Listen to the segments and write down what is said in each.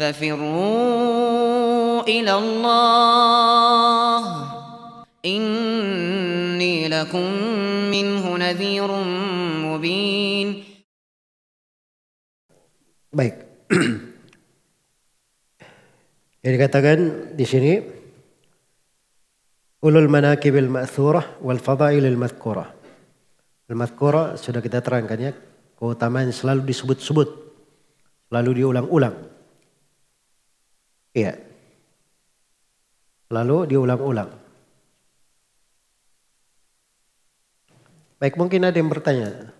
ففروا إلى الله إني لكم منه نذير مبين Baik. Jadi dikatakan di sini ulul manakibil ma'thurah wal fadailil madhkurah. Al madhkurah sudah kita terangkan ya, keutamaan selalu disebut-sebut, selalu diulang-ulang. Iya. Lalu diulang-ulang. Baik, mungkin ada yang bertanya.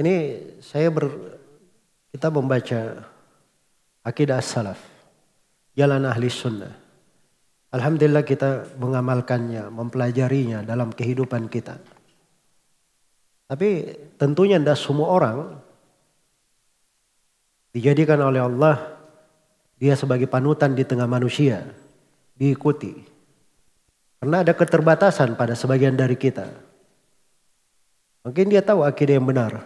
Ini saya ber, kita membaca akidah salaf, jalan ahli sunnah. Alhamdulillah kita mengamalkannya, mempelajarinya dalam kehidupan kita. Tapi tentunya tidak semua orang dijadikan oleh Allah dia sebagai panutan di tengah manusia, diikuti. Karena ada keterbatasan pada sebagian dari kita. Mungkin dia tahu akidah yang benar.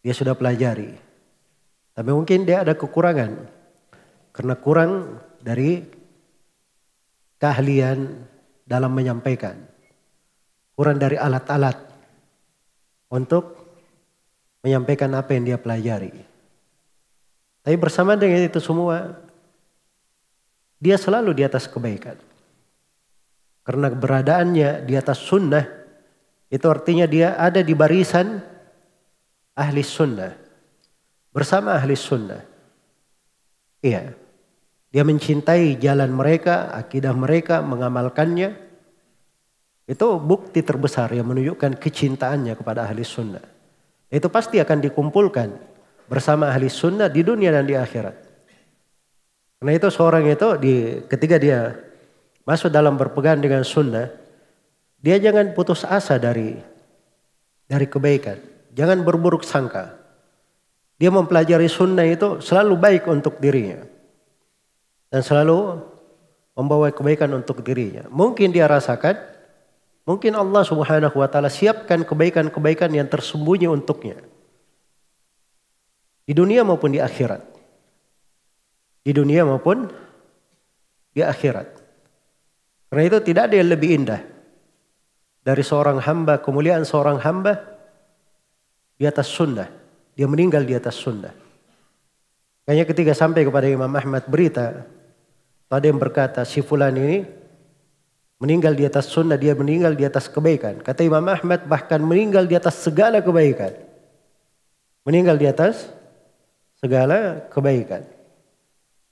Dia sudah pelajari. Tapi mungkin dia ada kekurangan. Karena kurang dari keahlian dalam menyampaikan. Kurang dari alat-alat untuk menyampaikan apa yang dia pelajari. Tapi bersama dengan itu semua, dia selalu di atas kebaikan. Karena keberadaannya di atas sunnah, itu artinya dia ada di barisan ahli sunnah. Bersama ahli sunnah. Iya. Dia mencintai jalan mereka, akidah mereka, mengamalkannya. Itu bukti terbesar yang menunjukkan kecintaannya kepada ahli sunnah. Itu pasti akan dikumpulkan bersama ahli sunnah di dunia dan di akhirat. Karena itu seorang itu di ketika dia masuk dalam berpegang dengan sunnah, dia jangan putus asa dari dari kebaikan, jangan berburuk sangka. Dia mempelajari sunnah itu selalu baik untuk dirinya dan selalu membawa kebaikan untuk dirinya. Mungkin dia rasakan, mungkin Allah Subhanahu wa taala siapkan kebaikan-kebaikan yang tersembunyi untuknya. Di dunia maupun di akhirat. Di dunia maupun di akhirat. Karena itu tidak ada yang lebih indah dari seorang hamba, kemuliaan seorang hamba di atas sunnah. Dia meninggal di atas sunnah. Kayaknya ketika sampai kepada Imam Ahmad berita, ada yang berkata si fulan ini meninggal di atas sunnah, dia meninggal di atas kebaikan. Kata Imam Ahmad bahkan meninggal di atas segala kebaikan. Meninggal di atas segala kebaikan.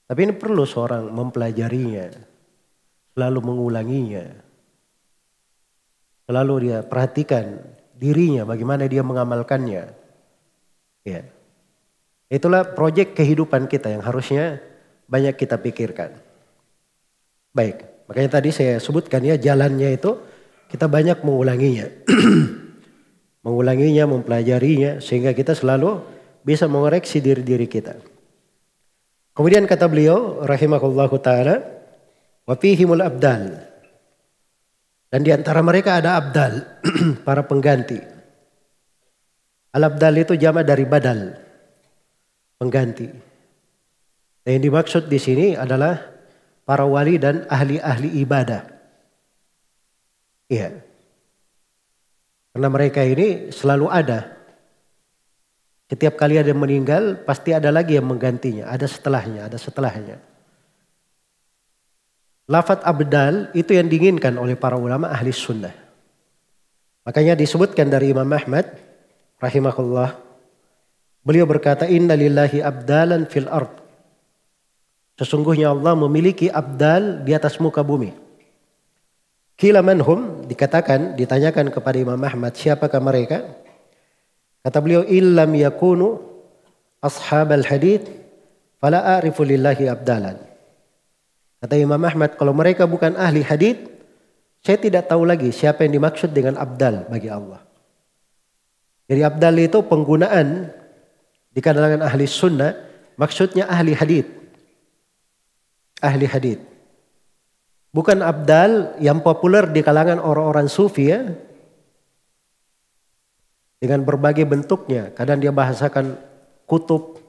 Tapi ini perlu seorang mempelajarinya, selalu mengulanginya, selalu dia perhatikan dirinya, bagaimana dia mengamalkannya. Ya. Itulah proyek kehidupan kita yang harusnya banyak kita pikirkan. Baik, makanya tadi saya sebutkan ya jalannya itu kita banyak mengulanginya. mengulanginya, mempelajarinya sehingga kita selalu bisa mengoreksi diri-diri kita. Kemudian kata beliau rahimahullahu taala wafihimul abdal. Dan di antara mereka ada abdal, para pengganti. Al-abdal itu jama dari badal. Pengganti. Dan yang dimaksud di sini adalah para wali dan ahli-ahli ibadah. Iya. Karena mereka ini selalu ada setiap kali ada yang meninggal, pasti ada lagi yang menggantinya. Ada setelahnya, ada setelahnya. Lafat abdal itu yang diinginkan oleh para ulama ahli sunnah. Makanya disebutkan dari Imam Ahmad, rahimahullah, beliau berkata, Inna lillahi abdalan fil ard. Sesungguhnya Allah memiliki abdal di atas muka bumi. Kila manhum dikatakan, ditanyakan kepada Imam Ahmad, siapakah mereka? Mereka Kata beliau, "Illam yakunu ashabal hadith fala a'rifu lillahi abdalan." Kata Imam Ahmad, kalau mereka bukan ahli hadith, saya tidak tahu lagi siapa yang dimaksud dengan abdal bagi Allah. Jadi abdal itu penggunaan di kalangan ahli sunnah, maksudnya ahli hadith. Ahli hadith. Bukan abdal yang populer di kalangan orang-orang sufi ya, dengan berbagai bentuknya. Kadang dia bahasakan kutub,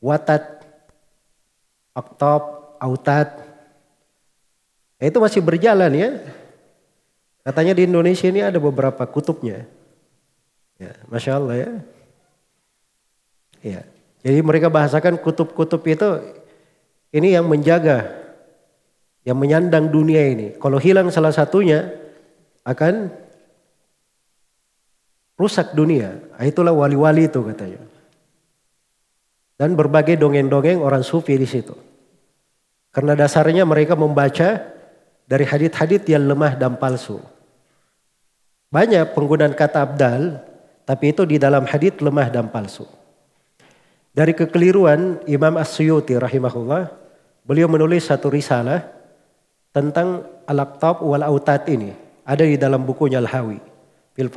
watat, oktob, autat. Ya, itu masih berjalan ya. Katanya di Indonesia ini ada beberapa kutubnya. Ya, Masya Allah ya. ya. Jadi mereka bahasakan kutub-kutub itu ini yang menjaga, yang menyandang dunia ini. Kalau hilang salah satunya akan rusak dunia. Ah, itulah wali-wali itu katanya. Dan berbagai dongeng-dongeng orang sufi di situ. Karena dasarnya mereka membaca dari hadit-hadit yang lemah dan palsu. Banyak penggunaan kata abdal, tapi itu di dalam hadit lemah dan palsu. Dari kekeliruan Imam As-Suyuti rahimahullah, beliau menulis satu risalah tentang al-aqtab wal autat ini. Ada di dalam bukunya Al-Hawi, Fil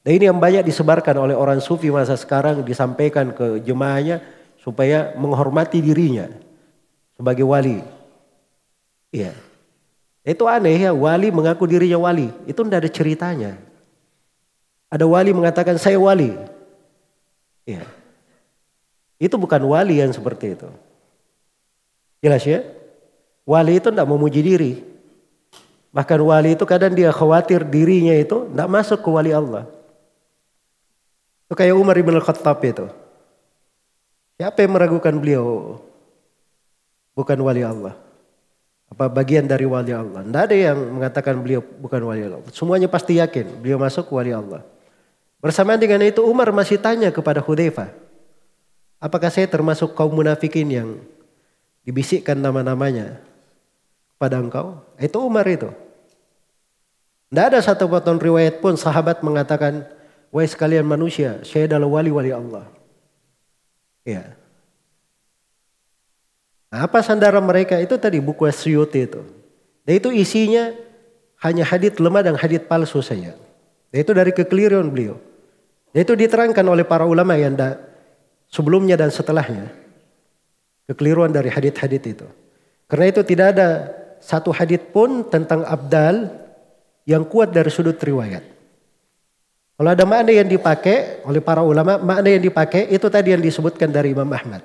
dan ini yang banyak disebarkan oleh orang sufi masa sekarang disampaikan ke jemaahnya supaya menghormati dirinya sebagai wali. Iya. Itu aneh ya, wali mengaku dirinya wali. Itu tidak ada ceritanya. Ada wali mengatakan saya wali. Iya. Itu bukan wali yang seperti itu. Jelas ya? Wali itu tidak memuji diri. Bahkan wali itu kadang dia khawatir dirinya itu tidak masuk ke wali Allah. Itu kayak Umar ibn Khattab itu. Siapa yang meragukan beliau? Bukan wali Allah. Apa bagian dari wali Allah? Tidak ada yang mengatakan beliau bukan wali Allah. Semuanya pasti yakin beliau masuk wali Allah. Bersamaan dengan itu Umar masih tanya kepada Hudzaifah, "Apakah saya termasuk kaum munafikin yang dibisikkan nama-namanya pada engkau?" Itu Umar itu. Tidak ada satu potong riwayat pun sahabat mengatakan, Wahai sekalian manusia, saya adalah wali-wali Allah. Ya. Nah, apa sandaran mereka itu tadi buku Suyuti itu. Dan itu isinya hanya hadit lemah dan hadit palsu saja. Dan itu dari kekeliruan beliau. Dan itu diterangkan oleh para ulama yang da, sebelumnya dan setelahnya. Kekeliruan dari hadit-hadit itu. Karena itu tidak ada satu hadit pun tentang abdal yang kuat dari sudut riwayat. Kalau ada makna yang dipakai oleh para ulama, makna yang dipakai itu tadi yang disebutkan dari Imam Ahmad.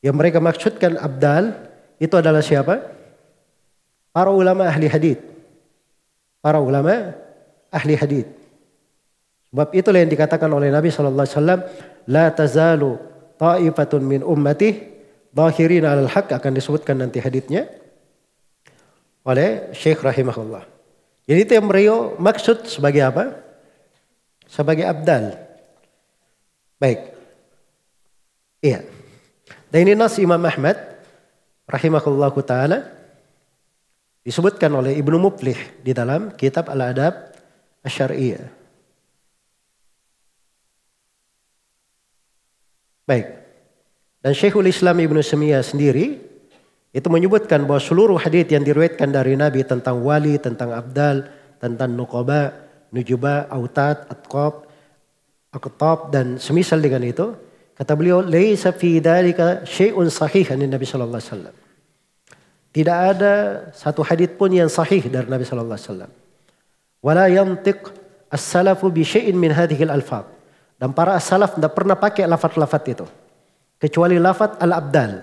Yang mereka maksudkan abdal itu adalah siapa? Para ulama ahli hadith. Para ulama ahli hadith. Sebab itulah yang dikatakan oleh Nabi saw. la tazalu ta'ifatun min ummati zahirin 'alal haq akan disebutkan nanti hadithnya oleh Syekh rahimahullah. Jadi itu yang beliau maksud sebagai apa? sebagai abdal. Baik. Iya. Dan ini nas Imam Ahmad rahimahullahu taala disebutkan oleh Ibnu Muflih di dalam kitab Al-Adab Asy-Syar'iyyah. Baik. Dan Syekhul Islam Ibnu Semiyah sendiri itu menyebutkan bahwa seluruh hadis yang diriwayatkan dari Nabi tentang wali, tentang abdal, tentang nukoba, nujuba, autat, atqab, aqtab dan semisal dengan itu. Kata beliau, "Laisa fi dzalika syai'un sahih dari Nabi sallallahu alaihi wasallam." Tidak ada satu hadis pun yang sahih dari Nabi sallallahu alaihi wasallam. Wala yantiq as-salafu bi syai'in min hadhihi al-alfaz. Dan para as-salaf tidak pernah pakai lafaz-lafaz itu. Kecuali lafaz al-abdal.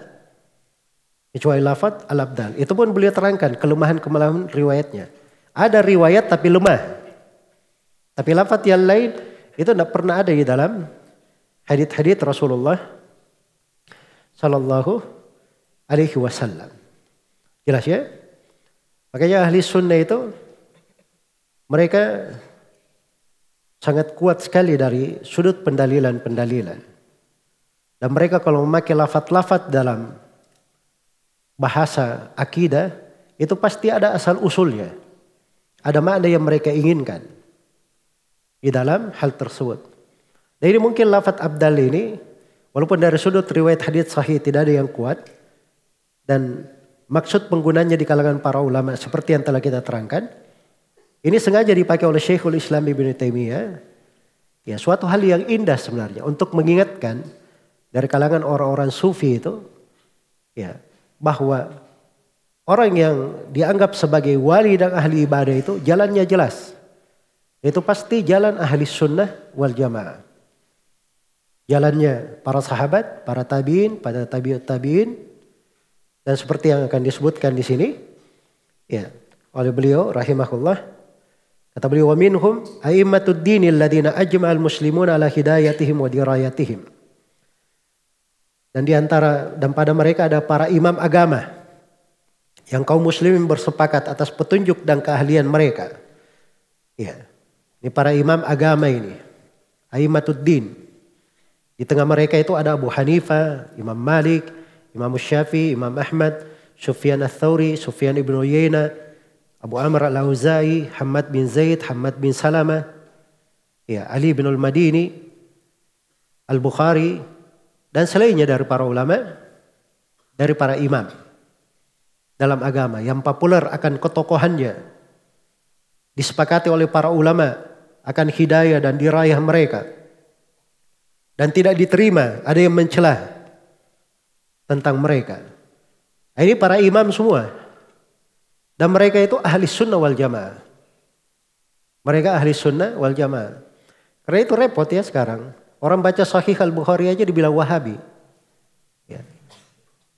Kecuali lafaz al-abdal. Itu pun beliau terangkan kelemahan-kelemahan riwayatnya. Ada riwayat tapi lemah. Tapi lafadz yang lain itu tidak pernah ada di dalam hadit-hadit Rasulullah Shallallahu Alaihi Wasallam. Jelas ya? Makanya ahli sunnah itu mereka sangat kuat sekali dari sudut pendalilan-pendalilan. Dan mereka kalau memakai lafat-lafat dalam bahasa akidah itu pasti ada asal usulnya. Ada makna yang mereka inginkan di dalam hal tersebut. Jadi mungkin lafat abdal ini walaupun dari sudut riwayat hadits sahih tidak ada yang kuat dan maksud penggunanya di kalangan para ulama seperti yang telah kita terangkan ini sengaja dipakai oleh Syekhul Islam Ibn Taimiyah ya suatu hal yang indah sebenarnya untuk mengingatkan dari kalangan orang-orang sufi itu ya bahwa orang yang dianggap sebagai wali dan ahli ibadah itu jalannya jelas. Itu pasti jalan ahli sunnah wal jamaah. Jalannya para sahabat, para tabiin, para tabiut tabiin. Dan seperti yang akan disebutkan di sini. Ya, oleh beliau rahimahullah. Kata beliau, وَمِنْهُمْ أَئِمَّةُ الدِّينِ الَّذِينَ muslimun ala hidayatihim wa dirayatihim Dan diantara dan pada mereka ada para imam agama yang kaum muslimin bersepakat atas petunjuk dan keahlian mereka. Ya. Ini para imam agama ini. Aimatuddin. Di tengah mereka itu ada Abu Hanifa, Imam Malik, Imam Syafi'i, Imam Ahmad, Sufyan al-Thawri, Sufyan ibn Uyayna, Abu Amr al-Auza'i, Hamad bin Zaid, Hamad bin Salama, ya, Ali bin al-Madini, al-Bukhari, dan selainnya dari para ulama, dari para imam dalam agama yang populer akan ketokohannya disepakati oleh para ulama akan hidayah dan dirayah mereka. Dan tidak diterima, ada yang mencela tentang mereka. Nah, ini para imam semua. Dan mereka itu ahli sunnah wal jamaah. Mereka ahli sunnah wal jamaah. Karena itu repot ya sekarang. Orang baca sahih al-Bukhari aja dibilang wahabi. Ya.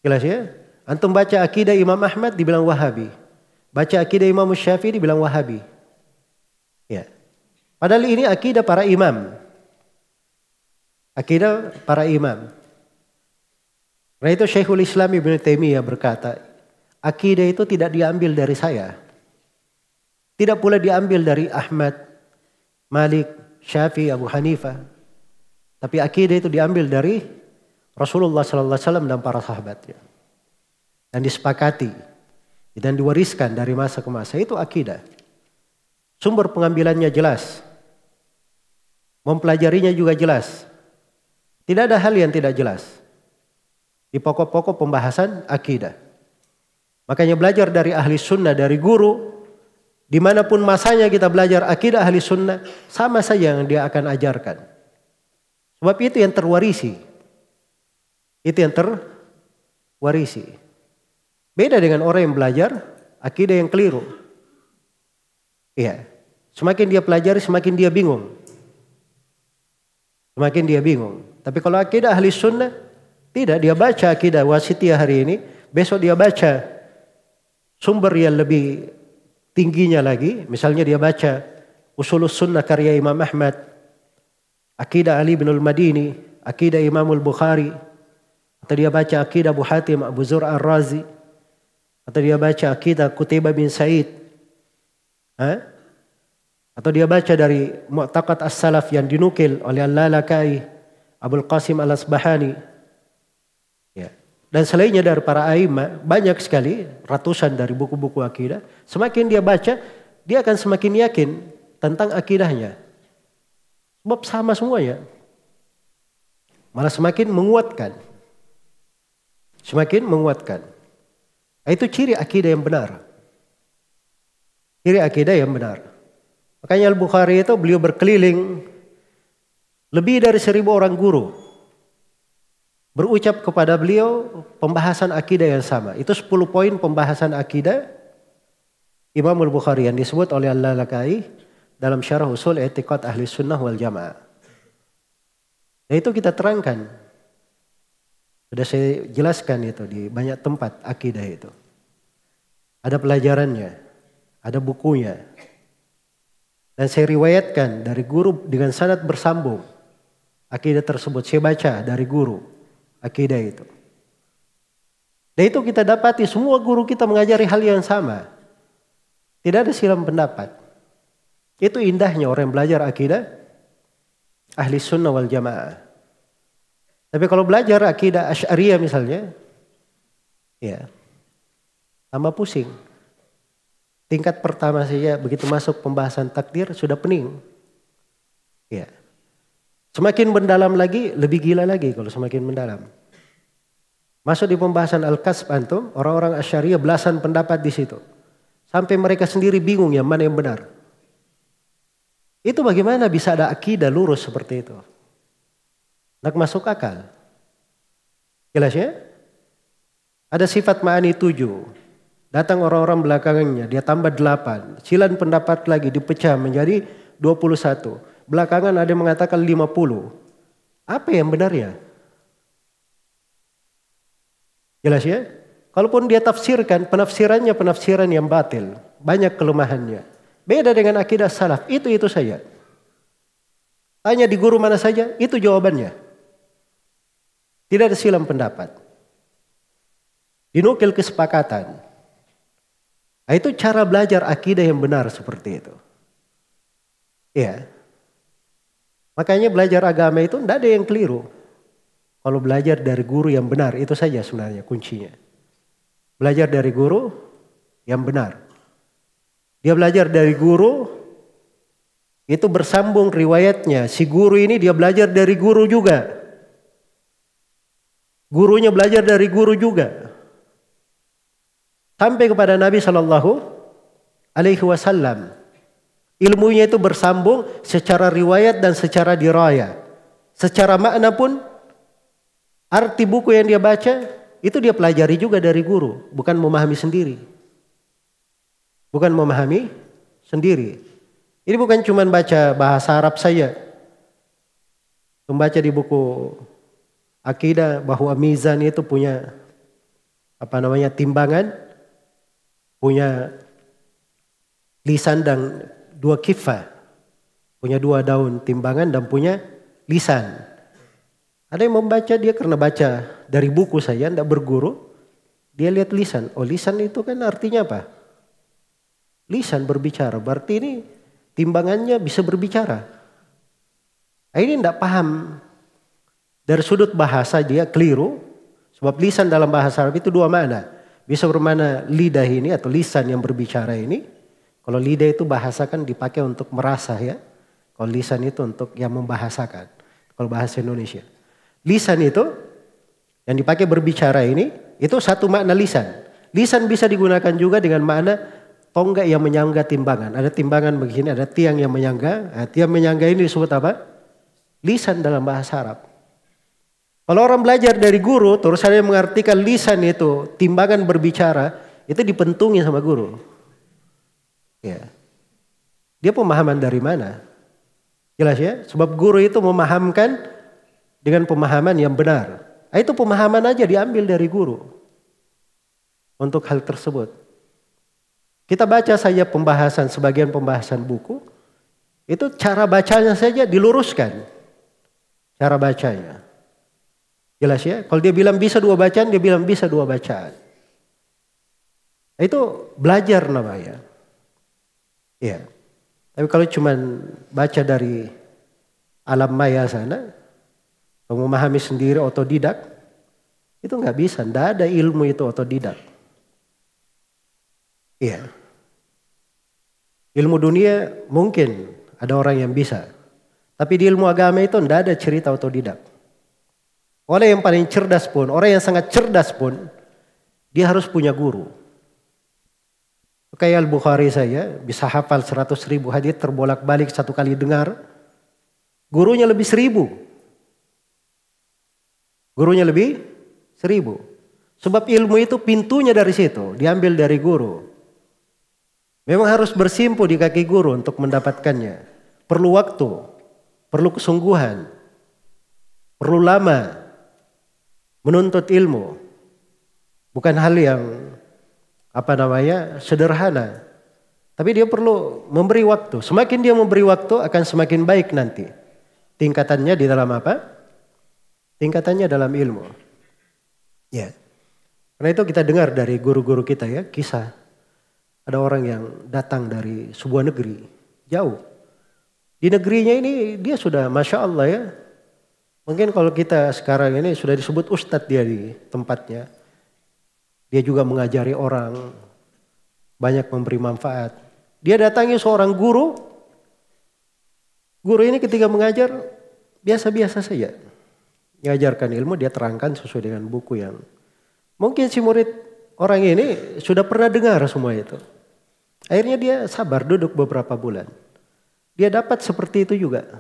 Jelas ya? Antum baca akidah Imam Ahmad dibilang wahabi. Baca akidah Imam Syafi'i dibilang wahabi. Ya. Padahal ini akidah para imam. Akidah para imam. Karena itu Syekhul Islam Ibn Taimiyah berkata, akidah itu tidak diambil dari saya. Tidak pula diambil dari Ahmad, Malik, Syafi'i, Abu Hanifah. Tapi akidah itu diambil dari Rasulullah sallallahu alaihi wasallam dan para sahabatnya. Dan disepakati dan diwariskan dari masa ke masa itu akidah. Sumber pengambilannya jelas. Mempelajarinya juga jelas. Tidak ada hal yang tidak jelas. Di pokok-pokok pembahasan akidah. Makanya belajar dari ahli sunnah, dari guru. Dimanapun masanya kita belajar akidah ahli sunnah. Sama saja yang dia akan ajarkan. Sebab itu yang terwarisi. Itu yang terwarisi. Beda dengan orang yang belajar akidah yang keliru. Iya. Semakin dia pelajari, semakin dia bingung. Semakin dia bingung. Tapi kalau akidah ahli sunnah, tidak. Dia baca akidah wasitiah hari ini, besok dia baca sumber yang lebih tingginya lagi. Misalnya dia baca Usulus Sunnah karya Imam Ahmad, Akidah Ali bin Al-Madini, Akidah Imam Al-Bukhari, atau dia baca Akidah Abu Hatim Abu Zur Ar-Razi, atau dia baca Akidah Kutiba bin Said, ha? Atau dia baca dari Mu'taqat As-Salaf yang dinukil oleh Al-Lalakai, Abul Qasim Al-Asbahani. Ya. Dan selainnya dari para aima banyak sekali ratusan dari buku-buku akidah. Semakin dia baca, dia akan semakin yakin tentang akidahnya. Sebab sama semuanya. Malah semakin menguatkan. Semakin menguatkan. Itu ciri akidah yang benar. Ciri akidah yang benar. Makanya Al-Bukhari itu beliau berkeliling lebih dari seribu orang guru berucap kepada beliau pembahasan akidah yang sama. Itu 10 poin pembahasan akidah Imam Al-Bukhari yang disebut oleh Allah lalakai dalam syarah usul etikat ahli sunnah wal jamaah. Nah itu kita terangkan. Sudah saya jelaskan itu di banyak tempat akidah itu. Ada pelajarannya, ada bukunya, dan saya riwayatkan dari guru dengan sanat bersambung. Akidah tersebut saya baca dari guru. Akidah itu. Dan itu kita dapati semua guru kita mengajari hal yang sama. Tidak ada silam pendapat. Itu indahnya orang yang belajar akidah. Ahli sunnah wal jamaah. Tapi kalau belajar akidah asyariah misalnya. Ya. Tambah pusing. Tingkat pertama saja begitu masuk pembahasan takdir sudah pening. Ya. Semakin mendalam lagi, lebih gila lagi kalau semakin mendalam. Masuk di pembahasan Al-Kasb antum, orang-orang Asyariah belasan pendapat di situ. Sampai mereka sendiri bingung ya mana yang benar. Itu bagaimana bisa ada akidah lurus seperti itu? Nak masuk akal. Jelas ya? Ada sifat ma'ani tujuh. Datang orang-orang belakangnya, dia tambah delapan. Silan pendapat lagi dipecah menjadi dua puluh satu. Belakangan ada yang mengatakan lima puluh. Apa yang benar ya? Jelas ya? Kalaupun dia tafsirkan, penafsirannya penafsiran yang batil. Banyak kelemahannya. Beda dengan akidah salaf, itu-itu saja. Tanya di guru mana saja, itu jawabannya. Tidak ada silam pendapat. Dinukil kesepakatan. Nah, itu cara belajar akidah yang benar seperti itu. ya. Makanya belajar agama itu tidak ada yang keliru. Kalau belajar dari guru yang benar, itu saja sebenarnya kuncinya. Belajar dari guru yang benar. Dia belajar dari guru, itu bersambung riwayatnya. Si guru ini dia belajar dari guru juga. Gurunya belajar dari guru juga sampai kepada Nabi Shallallahu Alaihi Wasallam. Ilmunya itu bersambung secara riwayat dan secara diraya. Secara makna pun arti buku yang dia baca itu dia pelajari juga dari guru, bukan memahami sendiri. Bukan memahami sendiri. Ini bukan cuma baca bahasa Arab saja. Membaca di buku akidah bahwa mizan itu punya apa namanya timbangan punya lisan dan dua kifah. Punya dua daun timbangan dan punya lisan. Ada yang membaca dia karena baca dari buku saya, tidak berguru. Dia lihat lisan. Oh lisan itu kan artinya apa? Lisan berbicara. Berarti ini timbangannya bisa berbicara. Nah, ini tidak paham. Dari sudut bahasa dia keliru. Sebab lisan dalam bahasa Arab itu dua makna. Bisa bermana lidah ini atau lisan yang berbicara ini. Kalau lidah itu bahasa kan dipakai untuk merasa ya. Kalau lisan itu untuk yang membahasakan. Kalau bahasa Indonesia. Lisan itu yang dipakai berbicara ini itu satu makna lisan. Lisan bisa digunakan juga dengan makna tonggak yang menyangga timbangan. Ada timbangan begini, ada tiang yang menyangga. Nah, tiang menyangga ini disebut apa? Lisan dalam bahasa Arab. Kalau orang belajar dari guru, terus ada yang mengartikan lisan itu, timbangan berbicara, itu dipentungi sama guru. Ya. Dia pemahaman dari mana? Jelas ya? Sebab guru itu memahamkan dengan pemahaman yang benar. Nah, itu pemahaman aja diambil dari guru. Untuk hal tersebut. Kita baca saja pembahasan, sebagian pembahasan buku. Itu cara bacanya saja diluruskan. Cara bacanya. Jelas ya? Kalau dia bilang bisa dua bacaan, dia bilang bisa dua bacaan. Itu belajar namanya. Ya. Tapi kalau cuma baca dari alam maya sana, kamu memahami sendiri otodidak, itu nggak bisa. Tidak ada ilmu itu otodidak. Iya. Ilmu dunia mungkin ada orang yang bisa. Tapi di ilmu agama itu tidak ada cerita otodidak. Oleh yang paling cerdas pun, orang yang sangat cerdas pun, dia harus punya guru. Kayak Al-Bukhari saya, bisa hafal 100 ribu hadis terbolak-balik satu kali dengar. Gurunya lebih seribu. Gurunya lebih seribu. Sebab ilmu itu pintunya dari situ, diambil dari guru. Memang harus bersimpu di kaki guru untuk mendapatkannya. Perlu waktu, perlu kesungguhan, perlu lama, menuntut ilmu. Bukan hal yang apa namanya sederhana. Tapi dia perlu memberi waktu. Semakin dia memberi waktu akan semakin baik nanti. Tingkatannya di dalam apa? Tingkatannya dalam ilmu. Ya. Karena itu kita dengar dari guru-guru kita ya kisah. Ada orang yang datang dari sebuah negeri jauh. Di negerinya ini dia sudah masya Allah ya Mungkin kalau kita sekarang ini sudah disebut ustadz dia di tempatnya. Dia juga mengajari orang, banyak memberi manfaat. Dia datangi seorang guru. Guru ini ketika mengajar biasa-biasa saja. Mengajarkan ilmu dia terangkan sesuai dengan buku yang mungkin si murid orang ini sudah pernah dengar semua itu. Akhirnya dia sabar duduk beberapa bulan. Dia dapat seperti itu juga.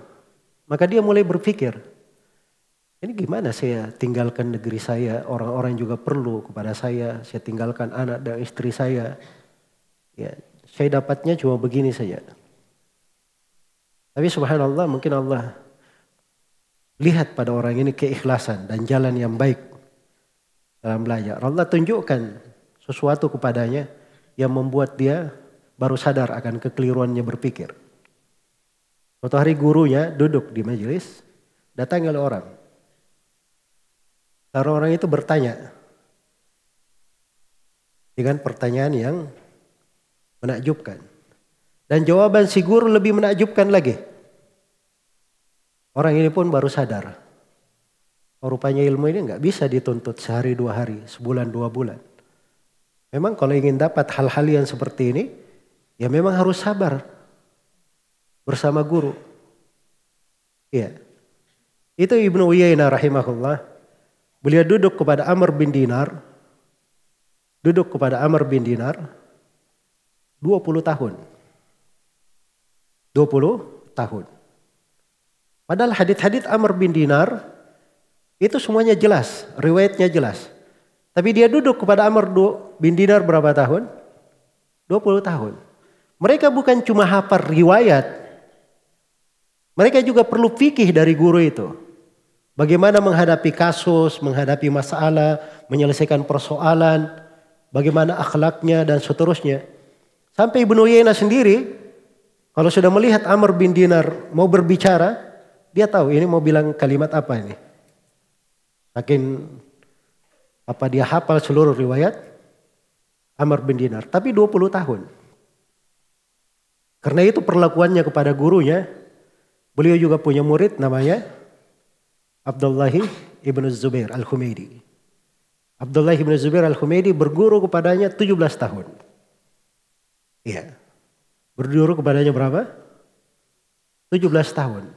Maka dia mulai berpikir, ini gimana saya tinggalkan negeri saya, orang-orang juga perlu kepada saya, saya tinggalkan anak dan istri saya. Ya, saya dapatnya cuma begini saja. Tapi subhanallah mungkin Allah lihat pada orang ini keikhlasan dan jalan yang baik dalam belajar. Allah tunjukkan sesuatu kepadanya yang membuat dia baru sadar akan kekeliruannya berpikir. Suatu hari gurunya duduk di majelis, datang oleh orang. Karena orang itu bertanya dengan pertanyaan yang menakjubkan. Dan jawaban si guru lebih menakjubkan lagi. Orang ini pun baru sadar. Oh, rupanya ilmu ini nggak bisa dituntut sehari dua hari, sebulan dua bulan. Memang kalau ingin dapat hal-hal yang seperti ini, ya memang harus sabar bersama guru. Iya. Itu Ibnu Uyainah rahimahullah Beliau duduk kepada Amr bin Dinar, duduk kepada Amr bin Dinar 20 tahun. 20 tahun. Padahal hadith-hadith Amr bin Dinar itu semuanya jelas, riwayatnya jelas. Tapi dia duduk kepada Amr bin Dinar berapa tahun? 20 tahun. Mereka bukan cuma hafal riwayat, mereka juga perlu fikih dari guru itu. Bagaimana menghadapi kasus, menghadapi masalah, menyelesaikan persoalan, bagaimana akhlaknya dan seterusnya. Sampai Ibnu Yena sendiri kalau sudah melihat Amr bin Dinar mau berbicara, dia tahu ini mau bilang kalimat apa ini. Makin apa dia hafal seluruh riwayat Amr bin Dinar, tapi 20 tahun. Karena itu perlakuannya kepada gurunya, beliau juga punya murid namanya Abdullah ibnu Zubair al-Humaidi. Abdullah ibnu Zubair al-Humaidi berguru kepadanya 17 tahun. Iya. Berguru kepadanya berapa? 17 tahun.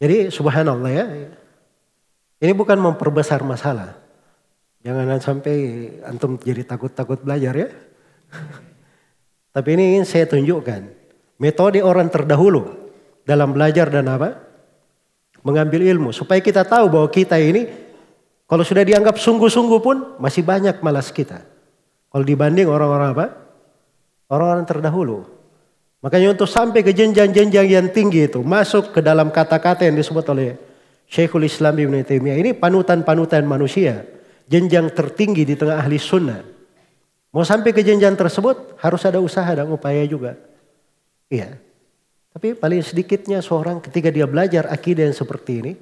Jadi subhanallah ya. Ini bukan memperbesar masalah. Jangan sampai antum jadi takut-takut belajar ya. Tapi ini ingin saya tunjukkan metode orang terdahulu dalam belajar dan apa? mengambil ilmu supaya kita tahu bahwa kita ini kalau sudah dianggap sungguh-sungguh pun masih banyak malas kita. Kalau dibanding orang-orang apa? Orang-orang terdahulu. Makanya untuk sampai ke jenjang-jenjang yang tinggi itu masuk ke dalam kata-kata yang disebut oleh Syekhul Islam Ibn Taimiyah ini panutan-panutan manusia. Jenjang tertinggi di tengah ahli sunnah. Mau sampai ke jenjang tersebut harus ada usaha dan upaya juga. Iya. Tapi paling sedikitnya seorang ketika dia belajar akidah yang seperti ini,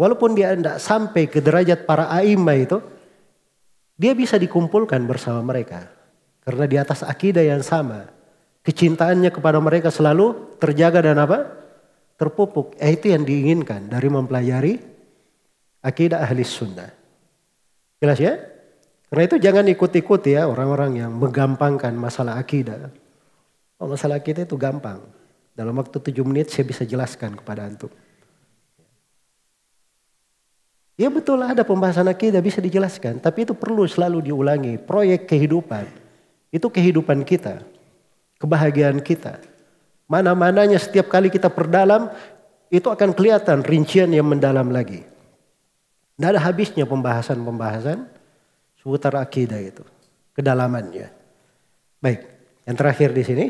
walaupun dia tidak sampai ke derajat para aima itu, dia bisa dikumpulkan bersama mereka. Karena di atas akidah yang sama, kecintaannya kepada mereka selalu terjaga dan apa? Terpupuk. Eh, itu yang diinginkan dari mempelajari akidah ahli sunnah. Jelas ya? Karena itu jangan ikut-ikut ya orang-orang yang menggampangkan masalah akidah. Oh, masalah kita itu gampang. Dalam waktu tujuh menit saya bisa jelaskan kepada antum. Ya betul lah ada pembahasan akidah bisa dijelaskan, tapi itu perlu selalu diulangi. Proyek kehidupan, itu kehidupan kita, kebahagiaan kita. Mana-mananya setiap kali kita perdalam, itu akan kelihatan rincian yang mendalam lagi. Tidak ada habisnya pembahasan-pembahasan seputar akidah itu, kedalamannya. Baik, yang terakhir di sini,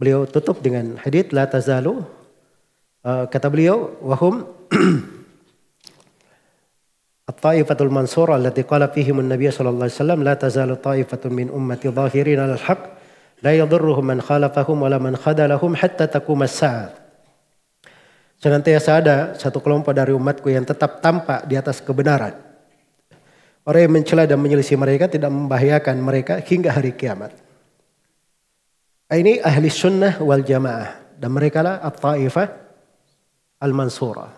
Beliau tutup dengan hadit la tazalu. Uh, kata beliau, wahum الطائفة المنصورة التي قال فيهم النبي صلى الله عليه وسلم لا تزال طائفة من أمتي ظاهرين على الحق لا يضرهم من خالفهم ولا من خذلهم حتى تقوم الساعة Senantiasa ada satu kelompok dari umatku yang tetap tampak di atas kebenaran. Orang yang mencela dan menyelisih mereka tidak membahayakan mereka hingga hari kiamat. Ah, ini ahli sunnah wal jamaah. Dan mereka lah at-ta'ifah al-mansura.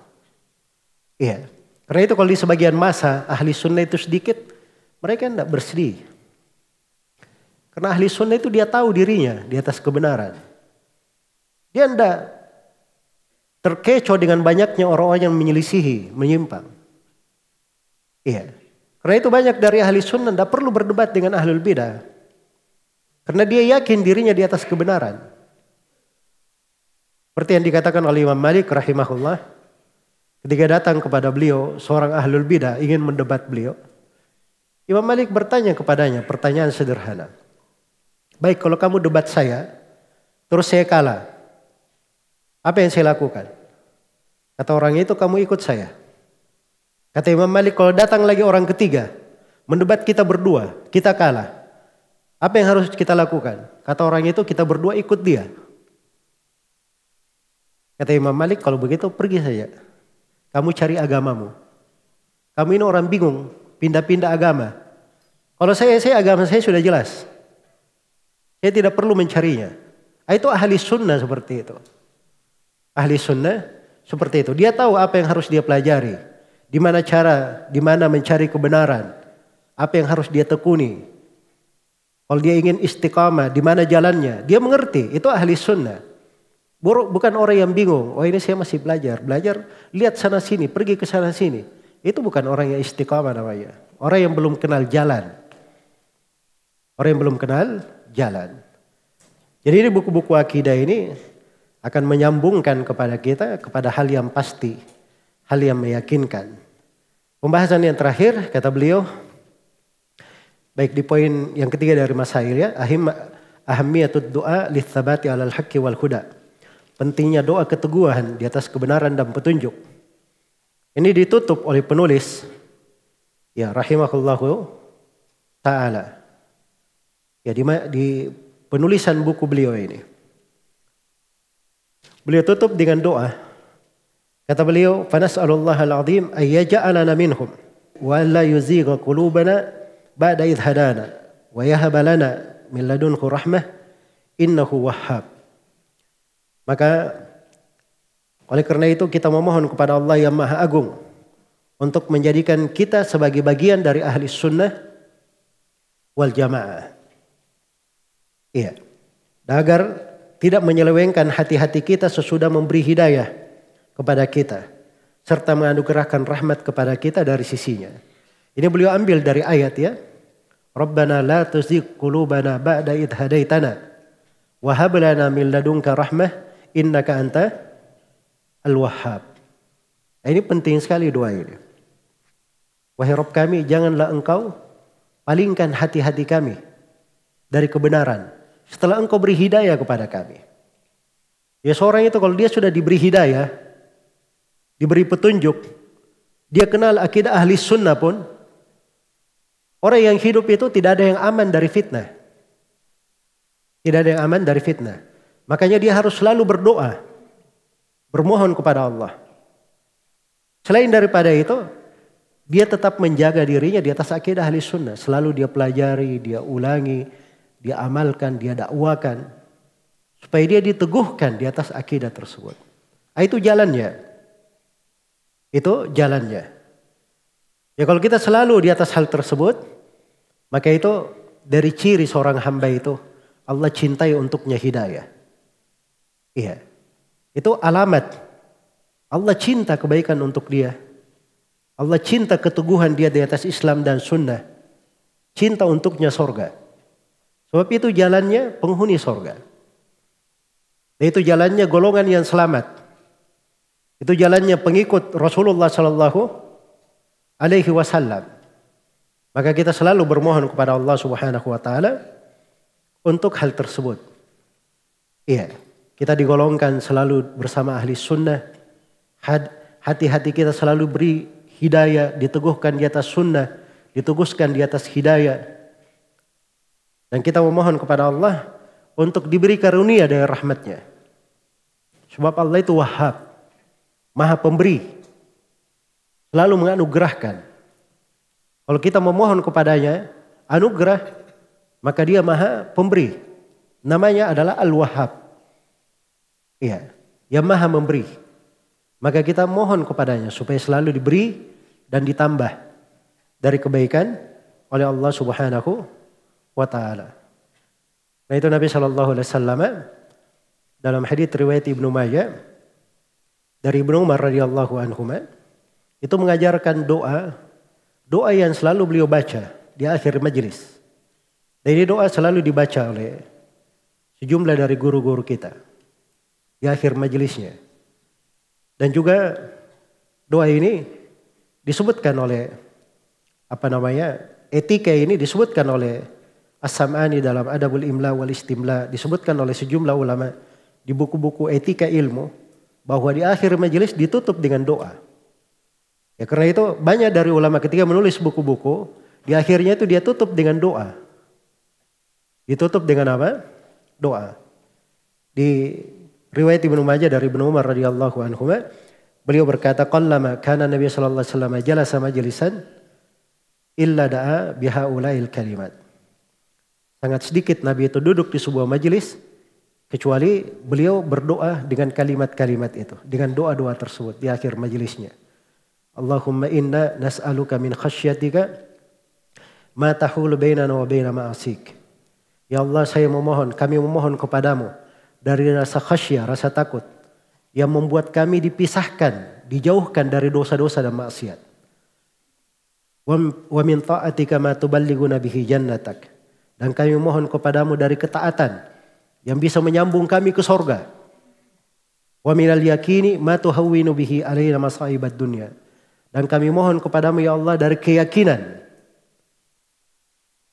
Iya. Karena itu kalau di sebagian masa ahli sunnah itu sedikit, mereka tidak bersedih. Karena ahli sunnah itu dia tahu dirinya di atas kebenaran. Dia tidak terkecoh dengan banyaknya orang-orang yang menyelisihi, menyimpang. Iya. Karena itu banyak dari ahli sunnah tidak perlu berdebat dengan ahli bidah. Karena dia yakin dirinya di atas kebenaran. Seperti yang dikatakan oleh Imam Malik rahimahullah. Ketika datang kepada beliau seorang ahlul bidah ingin mendebat beliau. Imam Malik bertanya kepadanya pertanyaan sederhana. Baik kalau kamu debat saya terus saya kalah. Apa yang saya lakukan? Kata orang itu kamu ikut saya. Kata Imam Malik kalau datang lagi orang ketiga mendebat kita berdua, kita kalah. Apa yang harus kita lakukan? Kata orang itu kita berdua ikut dia. Kata Imam Malik kalau begitu pergi saja. Kamu cari agamamu. Kamu ini orang bingung, pindah-pindah agama. Kalau saya, saya agama saya sudah jelas. Saya tidak perlu mencarinya. Ah, itu ahli sunnah seperti itu. Ahli sunnah seperti itu. Dia tahu apa yang harus dia pelajari. Di mana cara, di mana mencari kebenaran. Apa yang harus dia tekuni kalau dia ingin istiqamah, di mana jalannya? Dia mengerti, itu ahli sunnah. Buruk Bukan orang yang bingung, oh ini saya masih belajar. Belajar, lihat sana sini, pergi ke sana sini. Itu bukan orang yang istiqamah namanya. Orang yang belum kenal jalan. Orang yang belum kenal jalan. Jadi ini buku-buku akidah ini akan menyambungkan kepada kita kepada hal yang pasti, hal yang meyakinkan. Pembahasan yang terakhir kata beliau Baik di poin yang ketiga dari Mas Hair ya, ahim ahamiyatud doa lithabati alal haqqi wal huda. Pentingnya doa keteguhan di atas kebenaran dan petunjuk. Ini ditutup oleh penulis ya rahimahullahu taala. Ya di, di penulisan buku beliau ini. Beliau tutup dengan doa. Kata beliau, "Fanas'alullah al-'azim ay yaj'alana minhum wa la yuzigha qulubana ba'da idh hadana wa yahab lana min ladunhu rahmah innahu wahhab. Maka oleh karena itu kita memohon kepada Allah yang Maha Agung untuk menjadikan kita sebagai bagian dari ahli sunnah wal jamaah. Iya. agar tidak menyelewengkan hati-hati kita sesudah memberi hidayah kepada kita serta gerakan rahmat kepada kita dari sisinya. Ini beliau ambil dari ayat ya. Rabbana la tuzigh qulubana ba'da id hadaitana wa hab lana min ladunka rahmah innaka anta al-wahhab. Nah, ini penting sekali doa ini. Wahai Rabb kami, janganlah engkau palingkan hati-hati kami dari kebenaran setelah engkau beri hidayah kepada kami. Ya seorang itu kalau dia sudah diberi hidayah, diberi petunjuk, dia kenal akidah ahli sunnah pun, Orang yang hidup itu tidak ada yang aman dari fitnah. Tidak ada yang aman dari fitnah. Makanya dia harus selalu berdoa. Bermohon kepada Allah. Selain daripada itu, dia tetap menjaga dirinya di atas akidah ahli sunnah. Selalu dia pelajari, dia ulangi, dia amalkan, dia dakwakan. Supaya dia diteguhkan di atas akidah tersebut. Ah, itu jalannya. Itu jalannya. Ya kalau kita selalu di atas hal tersebut, maka itu dari ciri seorang hamba itu Allah cintai untuknya hidayah. Iya. Itu alamat Allah cinta kebaikan untuk dia. Allah cinta keteguhan dia di atas Islam dan sunnah. Cinta untuknya sorga. Sebab itu jalannya penghuni sorga. Dan itu jalannya golongan yang selamat. Itu jalannya pengikut Rasulullah Sallallahu alaihi wasallam. Maka kita selalu bermohon kepada Allah Subhanahu wa taala untuk hal tersebut. Iya, kita digolongkan selalu bersama ahli sunnah. Hati-hati kita selalu beri hidayah, diteguhkan di atas sunnah, diteguhkan di atas hidayah. Dan kita memohon kepada Allah untuk diberi karunia dari rahmatnya. Sebab Allah itu wahab, maha pemberi, Lalu menganugerahkan. Kalau kita memohon kepadanya anugerah, maka dia maha pemberi. Namanya adalah Al-Wahhab. Iya, yang maha memberi. Maka kita mohon kepadanya supaya selalu diberi dan ditambah dari kebaikan oleh Allah Subhanahu wa taala. Nah itu Nabi Shallallahu Alaihi Wasallam dalam hadits riwayat Ibnu Majah dari Ibnu Umar radhiyallahu anhu itu mengajarkan doa, doa yang selalu beliau baca di akhir majelis. Dan ini doa selalu dibaca oleh sejumlah dari guru-guru kita di akhir majelisnya. Dan juga doa ini disebutkan oleh apa namanya etika ini disebutkan oleh as dalam Adabul Imla wal Istimla disebutkan oleh sejumlah ulama di buku-buku etika ilmu bahwa di akhir majelis ditutup dengan doa. Ya karena itu banyak dari ulama ketika menulis buku-buku, di akhirnya itu dia tutup dengan doa. Ditutup dengan apa? Doa. Di riwayat Ibnu Majah dari Ibnu Umar radhiyallahu anhu, beliau berkata, "Qallama kana Nabi sallallahu alaihi wasallam jalasa majlisan illa da'a bihaulail kalimat." Sangat sedikit Nabi itu duduk di sebuah majelis kecuali beliau berdoa dengan kalimat-kalimat itu, dengan doa-doa tersebut di akhir majelisnya. Allahumma inna nas'aluka min khasyatika ma tahulu bainana wa baina ma'asik. Ya Allah saya memohon, kami memohon kepadamu dari rasa khasyah, rasa takut yang membuat kami dipisahkan, dijauhkan dari dosa-dosa dan maksiat. Wa min ta'atika ma tuballighuna bihi jannatak. Dan kami memohon kepadamu dari ketaatan yang bisa menyambung kami ke sorga. Wa minal yakini ma tuhawwinu bihi alaina masa'ibad dunia. Dan kami mohon kepadamu ya Allah dari keyakinan.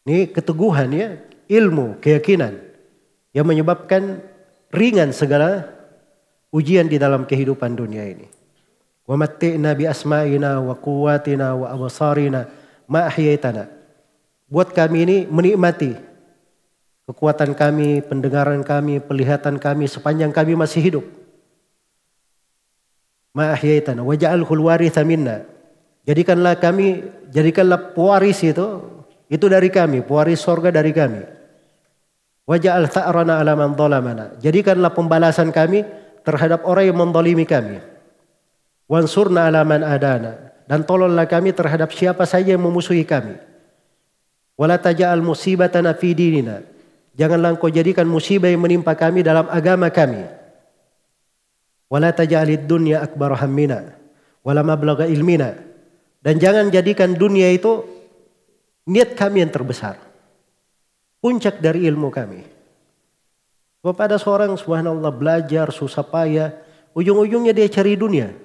Ini keteguhan ya, ilmu, keyakinan. Yang menyebabkan ringan segala ujian di dalam kehidupan dunia ini. Wa matti'na bi asma'ina wa quwwatina wa absarina ma ahyaitana. Buat kami ini menikmati kekuatan kami, pendengaran kami, pelihatan kami sepanjang kami masih hidup ma ahyaitana wa ja'alhul minna. Jadikanlah kami, jadikanlah pewaris itu, itu dari kami, pewaris sorga dari kami. Wa ja'al tha'rana ala man dhalamana. Jadikanlah pembalasan kami terhadap orang yang mendolimi kami. Wansurna ala man adana. Dan tolonglah kami terhadap siapa saja yang memusuhi kami. Wala taj'al musibatana fi dinina. Janganlah engkau jadikan musibah yang menimpa kami dalam agama kami. Wala taj'alid dunya akbar hammina wala ilmina. Dan jangan jadikan dunia itu niat kami yang terbesar. Puncak dari ilmu kami. Sebab ada seorang subhanallah belajar susah payah. Ujung-ujungnya dia cari dunia.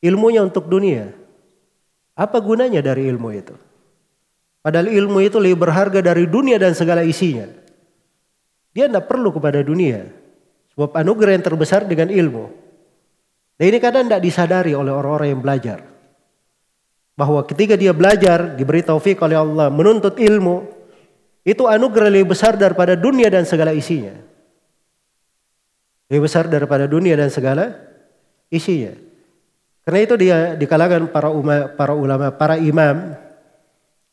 Ilmunya untuk dunia. Apa gunanya dari ilmu itu? Padahal ilmu itu lebih berharga dari dunia dan segala isinya. Dia tidak perlu kepada dunia. Sebab anugerah yang terbesar dengan ilmu. Dan ini kadang tidak disadari oleh orang-orang yang belajar. Bahwa ketika dia belajar, diberi taufik oleh Allah, menuntut ilmu, itu anugerah lebih besar daripada dunia dan segala isinya. Lebih besar daripada dunia dan segala isinya. Karena itu dia di kalangan para, umat, para ulama, para imam,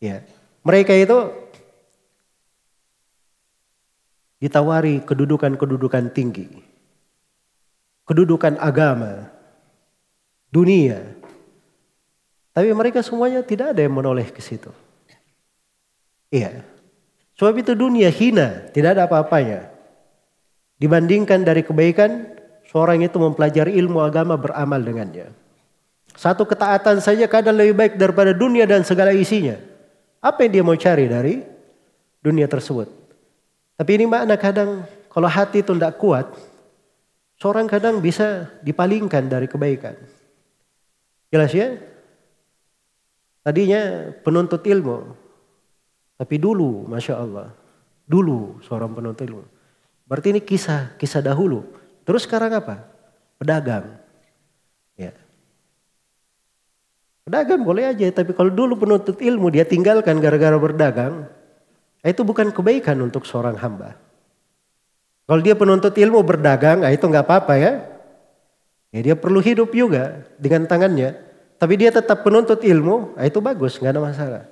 ya mereka itu ditawari kedudukan-kedudukan tinggi. Kedudukan agama, dunia. Tapi mereka semuanya tidak ada yang menoleh ke situ. Iya. Sebab itu dunia hina, tidak ada apa-apanya. Dibandingkan dari kebaikan, seorang itu mempelajari ilmu agama beramal dengannya. Satu ketaatan saja kadang lebih baik daripada dunia dan segala isinya. Apa yang dia mau cari dari dunia tersebut? Tapi ini makna kadang kalau hati itu tidak kuat, seorang kadang bisa dipalingkan dari kebaikan. Jelas ya? Tadinya penuntut ilmu, tapi dulu, masya Allah, dulu seorang penuntut ilmu. Berarti ini kisah kisah dahulu. Terus sekarang apa? Pedagang. Ya. Pedagang boleh aja, tapi kalau dulu penuntut ilmu dia tinggalkan gara-gara berdagang, itu bukan kebaikan untuk seorang hamba. Kalau dia penuntut ilmu berdagang, ah, itu nggak apa-apa ya. Ya dia perlu hidup juga dengan tangannya. Tapi dia tetap penuntut ilmu, ah, itu bagus, nggak ada masalah.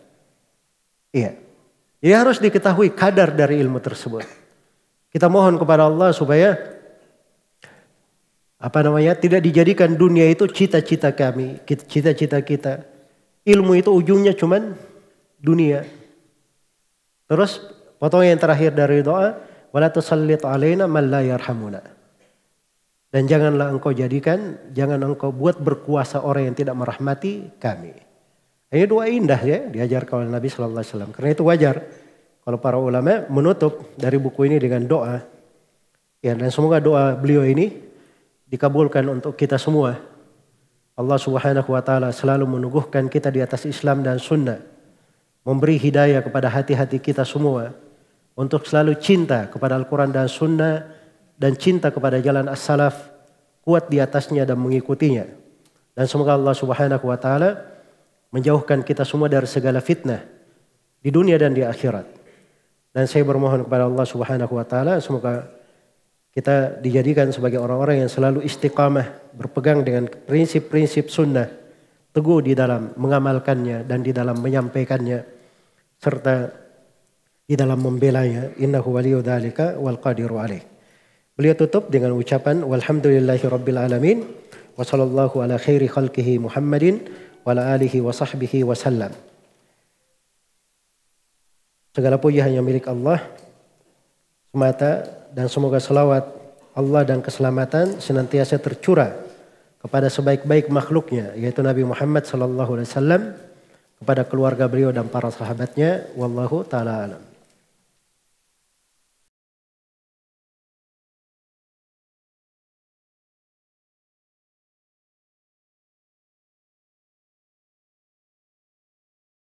Iya. Jadi harus diketahui kadar dari ilmu tersebut. Kita mohon kepada Allah supaya apa namanya tidak dijadikan dunia itu cita-cita kami, cita-cita kita. Ilmu itu ujungnya cuman dunia. Terus potongan yang terakhir dari doa, wala tusallit alaina man la yarhamuna. Dan janganlah engkau jadikan, jangan engkau buat berkuasa orang yang tidak merahmati kami. Ini doa indah ya, diajar oleh Nabi Shallallahu Alaihi Wasallam. Karena itu wajar kalau para ulama menutup dari buku ini dengan doa. Ya, dan semoga doa beliau ini dikabulkan untuk kita semua. Allah Subhanahu wa taala selalu menuguhkan kita di atas Islam dan sunnah memberi hidayah kepada hati-hati kita semua untuk selalu cinta kepada Al-Quran dan Sunnah dan cinta kepada jalan as-salaf kuat di atasnya dan mengikutinya. Dan semoga Allah subhanahu wa ta'ala menjauhkan kita semua dari segala fitnah di dunia dan di akhirat. Dan saya bermohon kepada Allah subhanahu wa ta'ala semoga kita dijadikan sebagai orang-orang yang selalu istiqamah berpegang dengan prinsip-prinsip sunnah teguh di dalam mengamalkannya dan di dalam menyampaikannya serta di dalam membelanya innahu waliyu dzalika wal qadiru alaih. Beliau tutup dengan ucapan walhamdulillahi rabbil alamin wa sallallahu ala khairi khalqihi Muhammadin wa ala alihi wa sahbihi wa sallam. Segala puji hanya milik Allah semata dan semoga selawat Allah dan keselamatan senantiasa tercurah kepada sebaik-baik makhluknya yaitu Nabi Muhammad sallallahu alaihi wasallam kepada keluarga beliau dan para sahabatnya wallahu taala alam